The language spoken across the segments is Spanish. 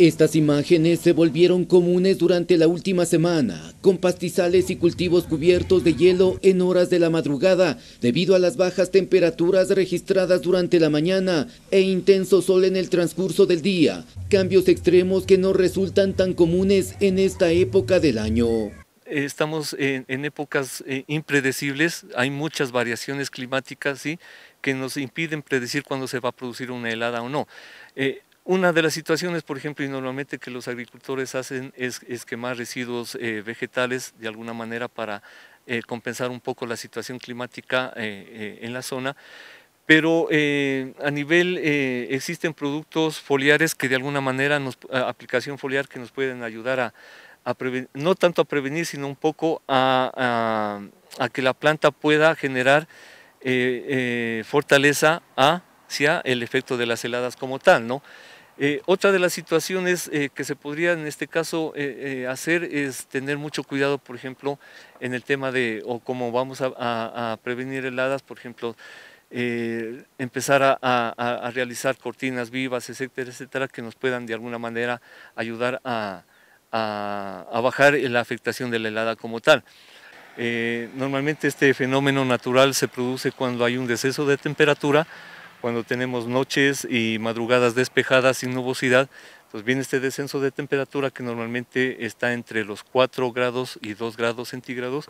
Estas imágenes se volvieron comunes durante la última semana, con pastizales y cultivos cubiertos de hielo en horas de la madrugada, debido a las bajas temperaturas registradas durante la mañana e intenso sol en el transcurso del día, cambios extremos que no resultan tan comunes en esta época del año. Estamos en, épocas eh, impredecibles, hay muchas variaciones climáticas que nos impiden predecir cuándo se va a producir una helada o no. Eh, una de las situaciones, por ejemplo, y normalmente que los agricultores hacen es, quemar residuos eh, vegetales de alguna manera para eh, compensar un poco la situación climática eh, en la zona. Pero a nivel existen productos foliares que de alguna manera, aplicación foliar que nos pueden ayudar a, prevenir, no tanto a prevenir, sino un poco a, a que la planta pueda generar fortaleza hacia el efecto de las heladas como tal, ¿no? Eh, otra de las situaciones eh, que se podría en este caso eh, hacer es tener mucho cuidado, por ejemplo, en el tema de, o vamos a, prevenir heladas, por ejemplo, empezar a, realizar cortinas vivas, etcétera, etcétera, que nos puedan de alguna manera ayudar a, bajar la afectación de la helada como tal. normalmente este fenómeno natural se produce cuando hay un deceso de temperatura, cuando tenemos noches y madrugadas despejadas sin nubosidad, pues viene este descenso de temperatura que normalmente está entre los 4 grados y 2 grados centígrados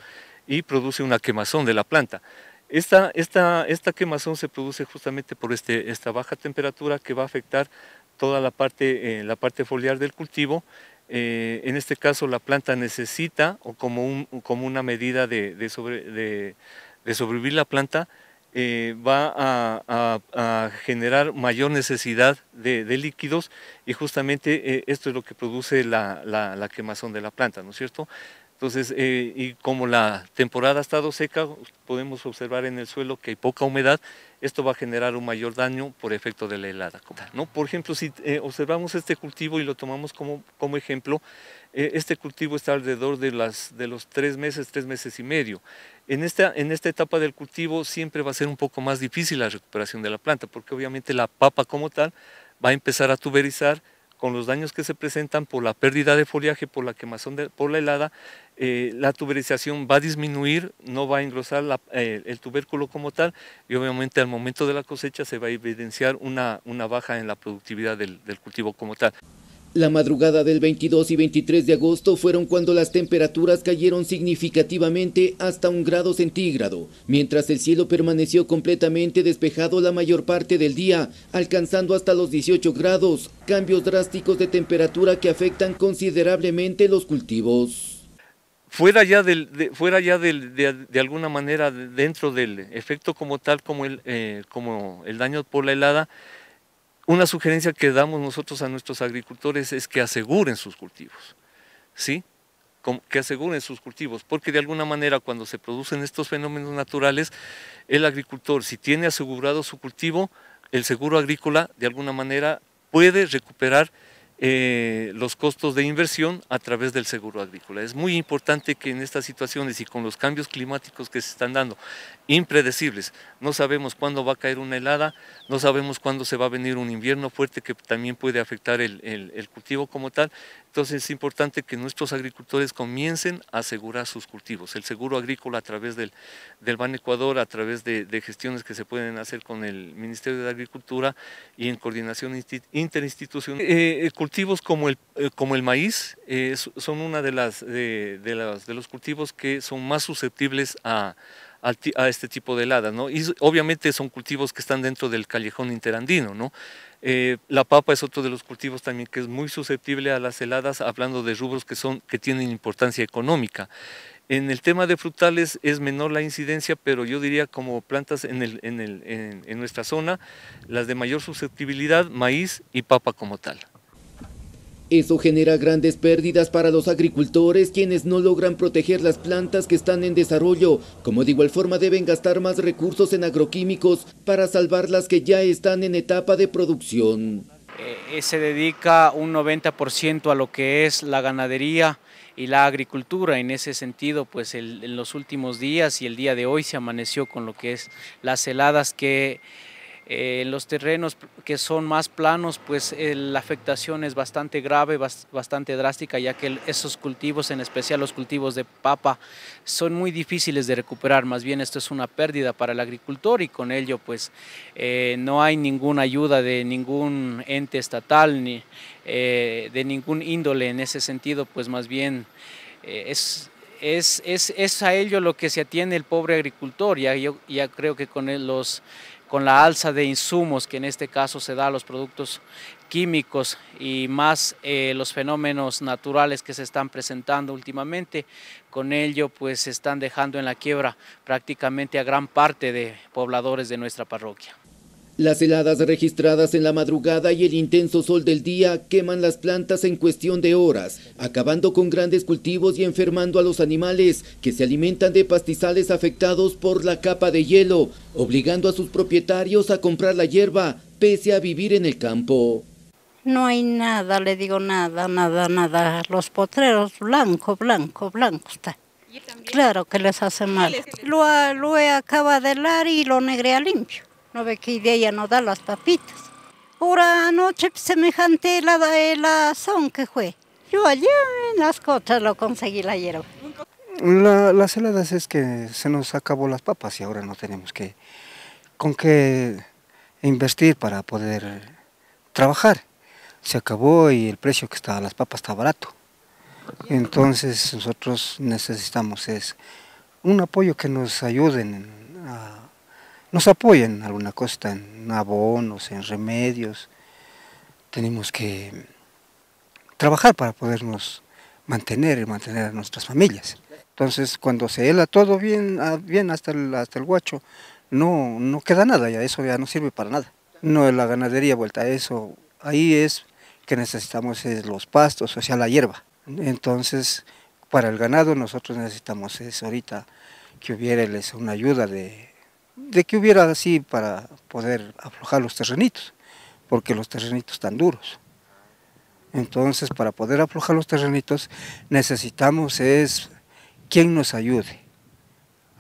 y produce una quemazón de la planta. Esta, esta, quemazón se produce justamente por este, esta baja temperatura que va a afectar toda la parte, eh, la parte foliar del cultivo. Eh, en este caso la planta necesita, o como, como una medida de, de sobrevivir la planta, eh, va a, generar mayor necesidad de, líquidos y justamente eh, esto es lo que produce la, la, la quemazón de la planta, ¿no es cierto? Entonces, eh, y como la temporada ha estado seca, podemos observar en el suelo que hay poca humedad, esto va a generar un mayor daño por efecto de la helada. ¿no? Por ejemplo, si eh, observamos este cultivo y lo tomamos como, como ejemplo, eh, este cultivo está alrededor de, las, de los tres meses, tres meses y medio. En esta, en esta etapa del cultivo siempre va a ser un poco más difícil la recuperación de la planta, porque obviamente la papa como tal va a empezar a tuberizar, con los daños que se presentan por la pérdida de follaje, por la quemazón, por la helada, eh, la tuberización va a disminuir, no va a engrosar eh, el tubérculo como tal y obviamente al momento de la cosecha se va a evidenciar una, baja en la productividad del cultivo como tal. La madrugada del 22 y 23 de agosto fueron cuando las temperaturas cayeron significativamente hasta un grado centígrado, mientras el cielo permaneció completamente despejado la mayor parte del día, alcanzando hasta los 18 grados, cambios drásticos de temperatura que afectan considerablemente los cultivos. Fuera ya, de, fuera ya alguna manera dentro del efecto como tal, como el, eh, como el daño por la helada, una sugerencia que damos nosotros a nuestros agricultores es que aseguren sus cultivos, ¿sí? que aseguren sus cultivos, porque de alguna manera cuando se producen estos fenómenos naturales, el agricultor, si tiene asegurado su cultivo, el seguro agrícola de alguna manera puede recuperar eh, los costos de inversión a través del seguro agrícola. Es muy importante que en estas situaciones y con los cambios climáticos que se están dando, impredecibles, no sabemos cuándo va a caer una helada, no sabemos cuándo se va a venir un invierno fuerte que también puede afectar el cultivo como tal, entonces es importante que nuestros agricultores comiencen a asegurar sus cultivos. El seguro agrícola a través del, Ban Ecuador, a través de, gestiones que se pueden hacer con el Ministerio de Agricultura y en coordinación interinstitucional. Eh, eh, cultivos como el, eh, como el maíz son uno de, de, de los cultivos que son más susceptibles a a este tipo de heladas, ¿no? Y obviamente son cultivos que están dentro del callejón interandino, ¿no? Eh, la papa es otro de los cultivos también que es muy susceptible a las heladas, hablando de rubros que, son, que tienen importancia económica. En el tema de frutales es menor la incidencia, pero yo diría como plantas en nuestra zona, las de mayor susceptibilidad, maíz y papa como tal. Eso genera grandes pérdidas para los agricultores quienes no logran proteger las plantas que están en desarrollo, como de igual forma deben gastar más recursos en agroquímicos para salvar las que ya están en etapa de producción. Eh, eh, se dedica un 90% a lo que es la ganadería y la agricultura. En ese sentido, pues en los últimos días y el día de hoy se amaneció con lo que es las heladas que eh, los terrenos que son más planos, pues eh, la afectación es bastante grave, bastante drástica, ya que esos cultivos, en especial los cultivos de papa, son muy difíciles de recuperar. Más bien esto es una pérdida para el agricultor y con ello pues eh, no hay ninguna ayuda de ningún ente estatal ni de ningún índole en ese sentido, pues más bien es, es, a ello lo que se atiene el pobre agricultor, ya, yo, ya creo que con los con la alza de insumos que en este caso se da a los productos químicos y más eh, los fenómenos naturales que se están presentando últimamente. Con ello, pues se están dejando en la quiebra prácticamente a gran parte de pobladores de nuestra parroquia. Las heladas registradas en la madrugada y el intenso sol del día queman las plantas en cuestión de horas, acabando con grandes cultivos y enfermando a los animales que se alimentan de pastizales afectados por la capa de hielo, obligando a sus propietarios a comprar la hierba pese a vivir en el campo. No hay nada, le digo nada, nada, nada. Los potreros blanco, blanco, blanco está. Claro que les hace mal. Lo, lo acaba de helar y lo a limpio. No ve que idea no da las papitas. Ahora anoche semejante la, la son que fue. Yo allá en las cotas lo conseguí la hierba. La, las heladas es que se nos acabó las papas y ahora no tenemos que con qué invertir para poder trabajar. Se acabó y el precio que está las papas está barato. Entonces nosotros necesitamos es un apoyo que nos ayuden nos apoyan alguna cosa, en abonos, en remedios. Tenemos que trabajar para podernos mantener y mantener a nuestras familias. Entonces, cuando se hela todo bien, ah, bien hasta el, hasta el guacho, no, no queda nada, ya eso ya no sirve para nada. No es la ganadería vuelta a eso, ahí es que necesitamos los pastos, o sea, la hierba. Entonces, para el ganado nosotros necesitamos es ahorita que hubiera una ayuda de, de que hubiera así para poder aflojar los terrenitos, porque los terrenitos están duros. Entonces, para poder aflojar los terrenitos, necesitamos es quien nos ayude,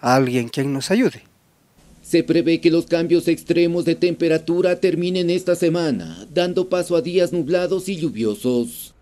alguien quien nos ayude. Se prevé que los cambios extremos de temperatura terminen esta semana, dando paso a días nublados y lluviosos.